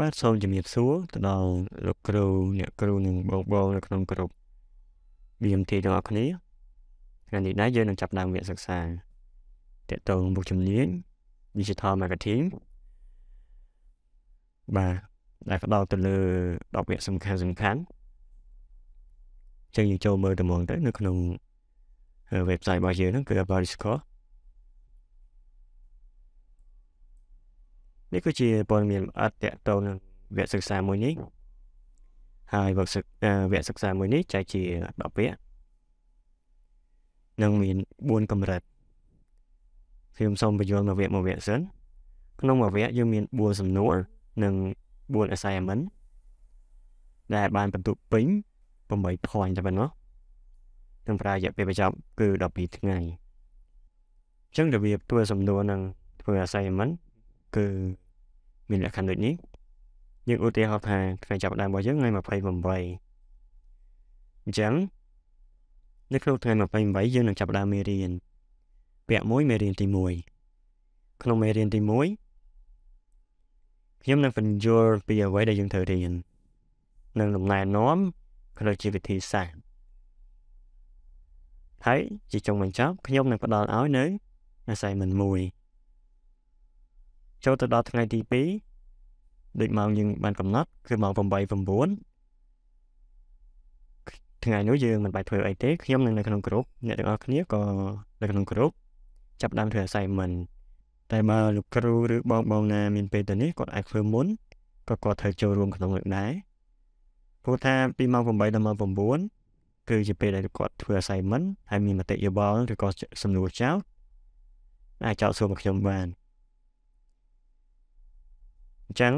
បាទសូមជំរាបសួរទៅដល់លោកគ្រូអ្នកគ្រូនិងបងប្អូននៅក្នុងក្រុម BMT ទាំងអស់គ្នាថ្ងៃនេះដែរយើងនឹងចាប់ផ្ដើមវគ្គសិក្សាទាក់ទងមុខជំនាញ Digital Marketing បាទដែលផ្ដោតទៅលើ10វគ្គសំខាន់សំខាន់ចឹងយើងចូលមើលតម្រងទៅនៅក្នុង website របស់យើងហ្នឹងគឺ Abariscore នេះគឺជាព័ត៌មានអត់តកតនឹងវគ្គសិក្សាមួយនេះហើយវគ្គសិក្សាវគ្គសិក្សាមួយនេះចែកជា10វគ្គនឹងមាន4កម្រិតខ្ញុំសូមបញ្យល់មួយវគ្គមួយវគ្គសិនក្នុងមួយវគ្គយើងមាន4សំណួរនិង4 assignment ដែលបានបន្ទុកពេញ8 point តែប៉ុណ្ណោះនឹងប្រើរយៈពេលបញ្ចប់គឺ12ថ្ងៃអញ្ចឹងរបៀបធ្វើសំណួរនិងធ្វើ assignment គឺមានលក្ខខណ្ឌដូចនេះយើងឧទាហរណ៍ថាថ្ងៃចាប់ផ្ដើមរបស់យើងថ្ងៃ28អញ្ចឹងនៅក្នុងថ្ងៃ28យើងនឹងចាប់ផ្ដើមមេរៀនពាក់1មេរៀនទី1ក្នុងមេរៀនទី1ខ្ញុំនឹងបញ្យល់ពីអ្វីដែលយើងត្រូវរៀននិងដំណែនាំក្នុងជីវវិធីសាស្ត្រហើយជាចុងបញ្ចប់ខ្ញុំនឹងផ្ដល់ឲ្យនៅ assignment 1ចូលទៅដល់ថ្ងៃទី2ដូចម៉ោងយើងបានកំណត់គឺម៉ោង8 9ថ្ងៃនោះយើងមិនបាច់ធ្វើអីទេខ្ញុំនឹងនៅក្នុងក្រុមអ្នកទាំងអស់គ្នាក៏នៅក្នុងក្រុមចាប់ដើមធ្វើ assignment តែបើលោកគ្រូឬបងបងណាមានពេលទៅនេះគាត់អាចធ្វើមុនក៏គាត់ត្រូវចូលរួមក្នុងនោះដែរព្រោះថា ពីម៉ោង8ដល់ម៉ោង9គឺ ជាពេលដែលគាត់ធ្វើ assignment ហើយមានមតិយោបល់ឬក៏សំណួរចោលអាចចោលសួរមកខ្ញុំបានអញ្ចឹង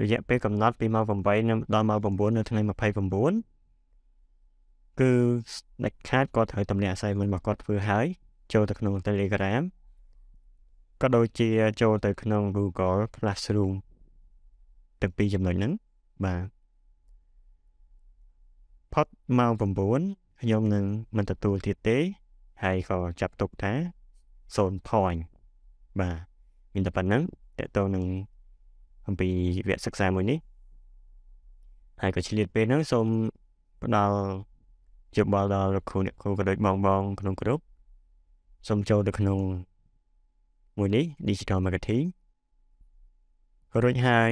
រយៈពេលកំណត់ពីម៉ោង8ដល់ម៉ោង9នៅថ្ងៃ29គឺដាច់ខាតគាត់ត្រូវតម្លាក់អាស័យមិនមកគាត់ធ្វើហើយចូលទៅក្នុង Telegram ក៏ដូចជាចូលទៅក្នុង Google Classroom ទាំងពីរចំណុចហ្នឹងបាទផុតម៉ោង9ខ្ញុំនឹងមិនទទួលទៀតទេហើយក៏ចាប់ទុកថា0 point បាទមានតែប៉ុណ្្នឹងតើតើនឹងអំពីវគ្គសិក្សាមួយនេះហើយក៏ឆ្លៀតពេលហ្នឹងសូមផ្ដល់យោបល់ដល់លោកគ្រូអ្នកគ្រូក៏ដូចបងបងក្នុង ក្រុមសូមចូលទៅក្នុងមួយនេះ Digital Marketing រួចហើយ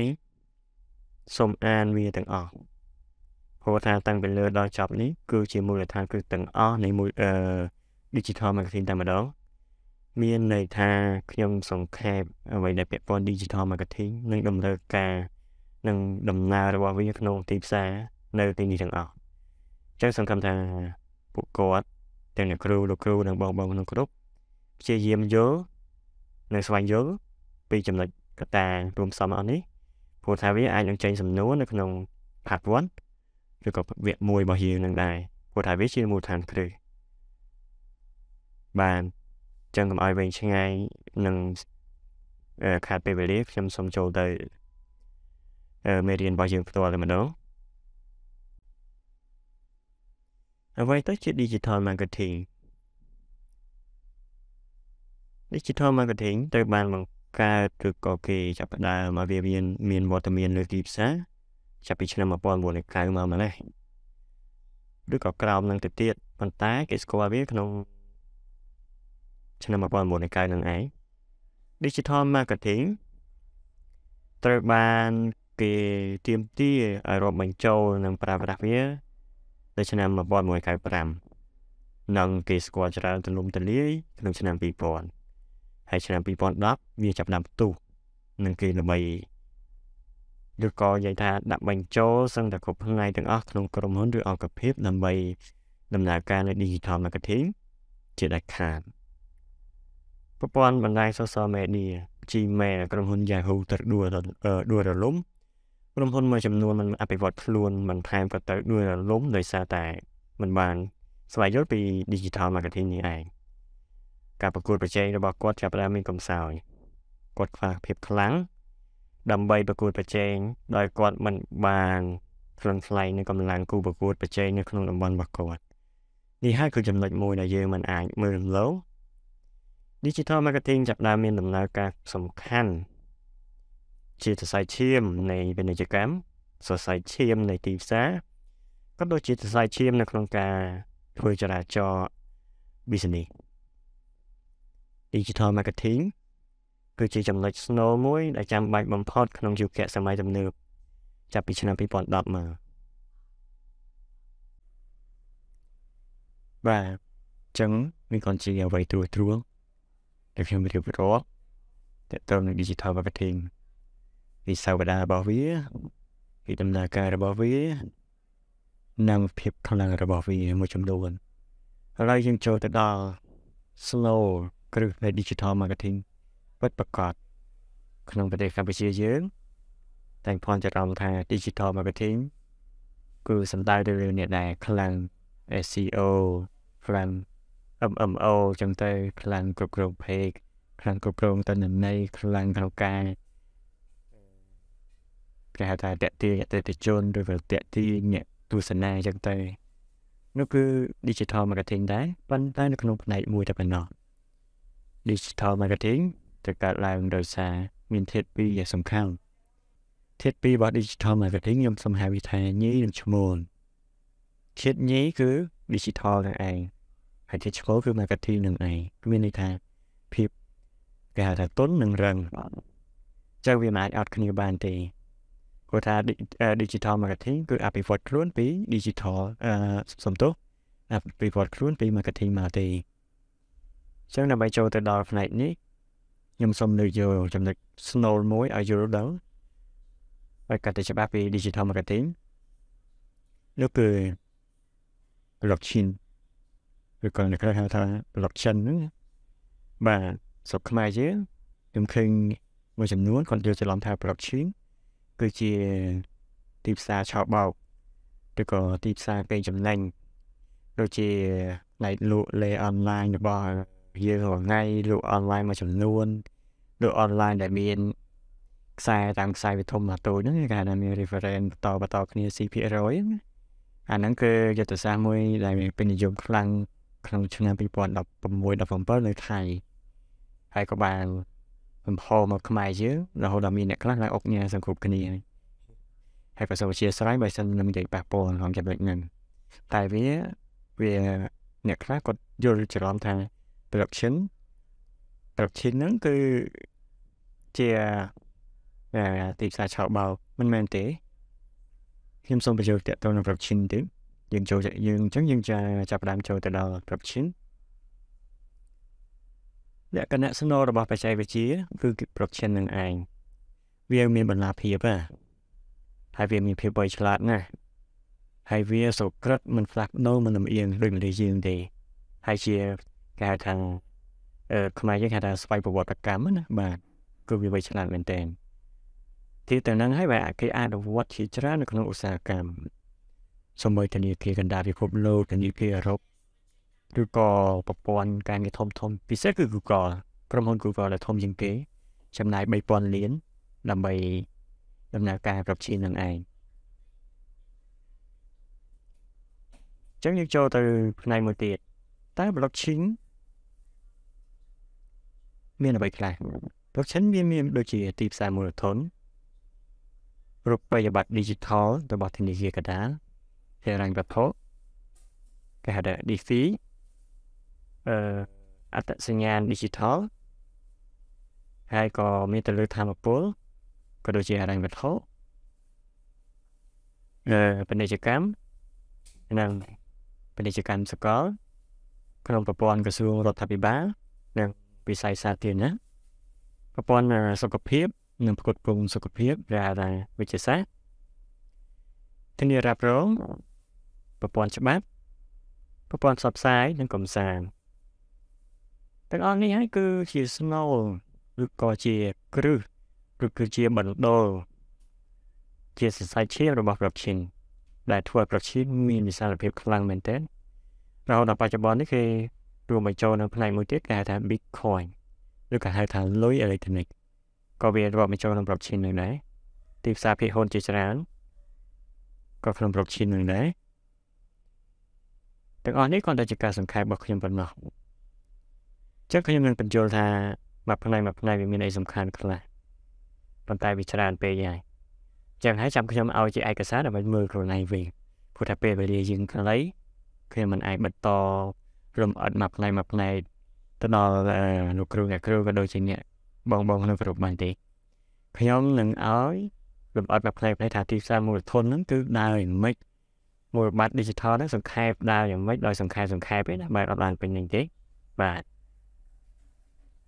សូមអានវាទាំងអស់ព្រោះថាតាំងពីលើដល់ចប់ នេះគឺជាមូលដ្ឋានគ្រឹះទាំងអស់នៃមួយអឺ Digital Marketing តែម្ដងមានន័យថាខ្ញុំសង្ខេបអ្វីដែល ពាក់ព័ន្ធ digital marketing និងតម្រូវការ និង ដំណើររបស់វាក្នុងទីផ្សារនៅទីនេះទាំងអស់អញ្ចឹងសង្ឃឹមថាពួកគាត់ទាំងអ្នកគ្រូលោកគ្រូនិងបងបងក្នុងក្រុមព្យាយាមយល់និងស្វែងយល់ពីចំណុចកត្តារួមផ្សំអស់នេះព្រោះថាវាអាចនឹងចេញសំណួរនៅក្នុង part 1ឬក៏វគ្គ1របស់យើងនឹងដែរព្រោះថាវាជាមូលដ្ឋានគ្រឹះបាទចឹងកុំឲ្យវែងឆ្ងាយនឹងខាតពេលវេលាខ្ញុំសូមចូលទៅមេរៀនរបស់យើងផ្ទាល់តែម្ដងអ្វីទៅជា digital marketing digital marketing ត្រូវបានបង្កើតឬក៏គេចាប់ផ្ដើមមកវាមានមានវត្តមានលើទីផ្សារចាប់ពីឆ្នាំ1990មកម្លេះឬក៏ក្រោមនឹងទៅទៀតប៉ុន្តែគេស្គាល់វាក្នុងឆ្នាំ1990នឹងឯង Digital Marketing ត្រូវបានគេទៀមទាឲ្យរាប់បញ្ចូលនិងប្រើប្រាស់វានៅឆ្នាំ1995និងគេស្គាល់ច្រើនទូលំទូលាយក្នុងឆ្នាំ2000ហើយឆ្នាំ2010វាចាប់ផ្ដើមទូនឹងគេល្បីឬក៏និយាយថាដាក់បញ្ចូលសឹងតែគ្រប់ផ្នែកទាំងអស់ក្នុងក្រុមហ៊ុនឬអង្គភាពដើម្បីដំណើរការនៅ digital marketing ជាដាច់ខាតប្រព័ន្ធបណ្ដាញ social media Gmail ក្រុមហ៊ុន Yahoo ត្រូវដួលដួលរលំក្រុមហ៊ុនមួយចំនួនมันអភិវឌ្ឍខ្លួនมันថែមក៏ទៅដួលរលំដោយសារតែมันបានស្វែងយល់ពី digital marketing នេះឯងការប្រកួតប្រជែងរបស់គាត់ចាប់ផ្ដើមមានកំសោយគាត់ខ្វះភាពខ្លាំងដើម្បីប្រកួតប្រជែងដោយគាត់មិនបានថ្លឹងថ្លែងនឹងកម្លាំងគូប្រកួតប្រជែងនៅក្នុងតំបន់របស់គាត់នេះហើយគឺចំណុចមួយដែលយើងមិនអាចមើលរំលង Digital Marketing ចាប់ផ្ដើមមានដំណើរការសំខាន់ជាសរសៃឈាមនៃពាណិជ្ជកម្មសរសៃឈាមនៃទីផ្សារក៏ដូចជាសរសៃឈាម នៅក្នុងការធ្វើចរាចរណ៍ business digital marketing គឺជាចំណុចស្នូលមួយដែលចាំបាច់បំផុតក្នុងយុគសម័យទំនើបចាប់ពីឆ្នាំ2010មកបាទអញ្ចឹងវាក៏ជាអ្វីទ្រួសទ្រួងដែលខ្ញុំរៀបរាប់ទាក់ទងនឹង digital marketing វិសវតារបស់វាពីដំណើរការរបស់វានិងភាពខ្លាំងរបស់វាមួយចំនួនឥឡូវយើងចូលទៅដល់ slow គ្រឹះនៃ digital marketing ពិតប្រាកដក្នុងប្រទេសកម្ពុជាយើងតែងផនចាត់រំថា digital marketing គឺសំដៅទៅលើអ្នកដែលខ្លាំង SEO ខ្លាំង MMO ចឹងទៅ ខ្លាំងគ្រប់គ្រងភេកខ្លាំងគ្រប់គ្រងតនន័យខ្លាំងក្នុងការគេហៅថាតេទាញអតិថិជនឬក៏តេទាញអ្នកទស្សនាចឹងទៅនោះគឺ digital marketing ដែរប៉ុន្តែនៅក្នុងផ្នែកមួយតែប៉ុណ្ណោះ digital marketing ត្រូវកើតឡើងដោយសារ មានធាតុពីរយ៉ាងសំខាន់ធាតុពីររបស់ digital marketing ខ្ញុំសំហៅវាថាញីនិងឈ្មោលធាតុញីគឺ digital ទាំងឯង critical គឺ negative នឹងឯងមានន័យថាភាពគេហៅថាទុននឹងរឹងចឹងវាមិនអាចអត់គ្នាបានទេគាត់ថា digital marketing គឺអភិវឌ្ឍខ្លួនពី digital អឺសំទោសអភិវឌ្ឍខ្លួនពី marketing មកទេចឹងដើម្បីចូលទៅដល់ផ្នែកនេះខ្ញុំសូមលើកយកចំណុច snow មួយឲ្យយល់ដល់ហើយកាត់ទៅច្បាស់ពី digital marketing នោះគឺ blockchain ឬក៏គេហៅថា blockchain ហ្នឹងបាទស្រុកខ្មែរយើងខ្ញុំឃើញមួយចំនួនគាត់យល់ច្រឡំថា blockchain គឺជាទីផ្សារឆោបោកឬក៏ទីផ្សារកេងចំណេញដូចជាផ្នែកលក់លេអនឡាញរបស់យើងរាល់ថ្ងៃលក់អនឡាញមួយចំនួនលក់អនឡាញដែលមានខ្សែតាមខ្សែវិធមមកតូចហ្នឹងគេហៅថាមាន reference បន្តបន្តគ្នា CP100 អាហ្នឹងគឺយុទ្ធសាស្ត្រមួយដែលមានពេញនិយមខ្លាំងក្នុងឆ្នាំ2016-17នៅថៃហើយក៏បានបំផុសមកខ្មែរយើងរហូតដល់មានអ្នកខ្លះឡើងអុកញ៉ាសង្គ្រប់គ្នាហើយប្រសិនជាស្រ័យបើសិននឹងនិយាយប៉ះពាល់ក្នុងចំណុចហ្នឹងតែវាវាអ្នកខ្លះគាត់យល់ច្រឡំថា production production ហ្នឹងគឺជាទីផ្សារឆោបបោមិនមែនទេខ្ញុំសូមបញ្យល់តទៅនឹង production ទៀតយើងចូលយើងអញ្ចឹងយើងចាប់ផ្ដើមចូលទៅដល់ blockchain លក្ខណៈស្នូលរបស់បច្ចេកវិទ្យាគឺ blockchain នឹងឯងវាមានបន្លាភាពហ៎ហើយវាមានភាពវៃឆ្លាតណាស់ហើយវាសក្រិតមិនផ្លាស់ប្ដូរមិនលំអៀងដូចមលីយើងទេហើយជាគេហៅថាអឺខ្មែរយើងហៅថាស្វ័យប្រវត្តិកម្មណាបាទគឺវាវៃឆ្លាតមែនតើទីទៅនឹងហើយវាគេអនុវត្តជាច្រើននៅក្នុងឧស្សាហកម្មសម្បីធនាគារកណ្ដាលពិភពលោកធនាគារអឺរ៉ុបឬក៏ប្រព័ន្ធការងារធំធំ ពិសេសគឺ Google ក្រុមហ៊ុន Google ដែលធំជាងគេ ចំណាយ3000លាន ដើម្បីដំណើរការប្រាប់ឈីននឹងឯងចឹងយើងចូលទៅផ្នែកមួយទៀតតើ blockchain មានអ្វីខ្លះ blockchain វាមានដូចជាទីផ្សារមូលដ្ឋានរូបិយប័ណ្ណ digital របស់ធនាគារកណ្ដាលហិរញ្ញវត្ថុគេហៅថា DC អឺអត្តសញ្ញាណ Digital ហើយក៏មានទៅលើធម្មពលក៏ដូចជាហិរញ្ញវត្ថុអឺពាណិជ្ជកម្មនិងពាណិជ្ជកម្មសកលក្នុងប្រព័ន្ធក្រសួងរដ្ឋាភិបាលនិងវិស័យសាធារណៈប្រព័ន្ធសុខភាព និងផ្គត់ផ្គង់សុខភាពដែលវិទ្យាសាស្ត្រធានារ៉ាប់រងប្រព័ន្ធច្បាប់ប្រព័ន្ធផ្សព្វផ្សាយនិងកំសាន្តទាំងអស់នេះហើយគឺជាស្នូលឬក៏ជាគ្រឹះឬគឺជាបណ្ដុលជាសរសៃឈាមរបស់ប្រឈិនដែលធ្វើឲ្យប្រឈិនមានវិសាលភាពខ្លាំងមែនទែនរហូតដល់បច្ចុប្បន្ននេះគេរួមបញ្ចូលនៅផ្នែកមួយទៀតគេហៅថា Bitcoin ឬក៏ហៅថាលុយអេឡិចត្រូនិកក៏វារាប់បញ្ចូលក្នុង blockchain នឹងដែរទីផ្សារភាគហ៊ុនជាច្រើនក៏ក្នុង blockchain នឹងដែរទាំងអស់នេះគ្រាន់តែជាការសង្ខេបរបស់ខ្ញុំប៉ុណ្ណោះចឹងខ្ញុំនឹងបញ្យល់ថាមួយផ្នែកមួយផ្នែកវាមានអីសំខាន់ខ្លះប៉ុន្តែវាច្រើន ពេកហើយចឹងហើយចាំខ្ញុំឲ្យជាឯកសារដើម្បីមើលខ្លួនឯងវិញព្រោះថាពេលវេលាយើងខ្លីខ្ញុំមិនអាចបន្តរំអិតមួយផ្នែកមួយផ្នែកទៅដល់លោកគ្រូអ្នកគ្រូក៏ដូចជាអ្នកបងបងក្នុងក្រុមបានទេខ្ញុំនឹងឲ្យលំអិតមួយផ្នែកផ្នែកថាទីផ្សារមូលធនហ្នឹងគឺដើរយ៉ាងម៉េចមូលប័ណ្ណ digital ហ្នឹងសង្ខេបដើរយ៉ាងម៉េចដោយសង្ខេបសង្ខេបទេណាបែបអត់បានពេញនឹងទេបាទ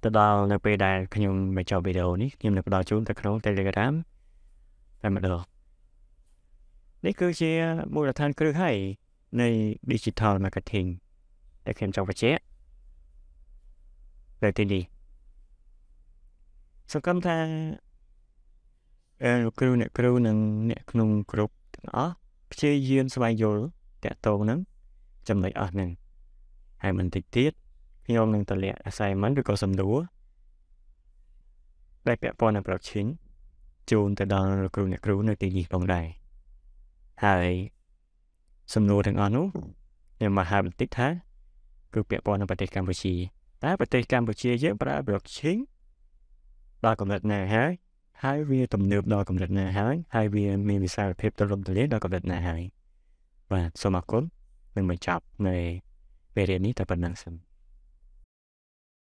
ទៅដល់នៅពេលដែលខ្ញុំមកចប់វីដេអូនេះខ្ញុំនឹងផ្ដល់ជូនទៅក្នុង Telegram តែម្ដងនេះគឺជាមូលដ្ឋានគ្រឹះហើយនៃ digital marketing ដែលខ្ញុំចង់បញ្ជាក់នៅទីនេះសង្កត់ថាអឺគ្រូអ្នកគ្រូនិងអ្នកក្នុងក្រុមទាំងអស់ព្យាយាមស្វែងយល់តកតងនឹងចំណុចអស់ហ្នឹងហើយមិនតិចទៀតខ្ញុំនឹងតម្លាក់ assignment ឬក៏សំណួរដែលពាក់ព័ន្ធនឹង blockchain ជូន ទៅដល់លោកគ្រូអ្នកគ្រូនៅទីនេះផងដែរហើយសំណួរទាំងអស់នោះខ្ញុំមកហៅបន្តិចថា គឺពាក់ព័ន្ធនឹងប្រទេសកម្ពុជាតើប្រទេសកម្ពុជាយើងប្រើ blockchain ដល់កម្រិតណាហើយហើយវាទំនើបដល់កម្រិតណាហើយហើយវាមានវិសាលភាពទូលំទូលាយដល់កម្រិតណាហើយបាទសូមអរគុណនឹងបញ្ចប់នៃពេលរៀននេះតែប៉ុណ្្នឹងសិន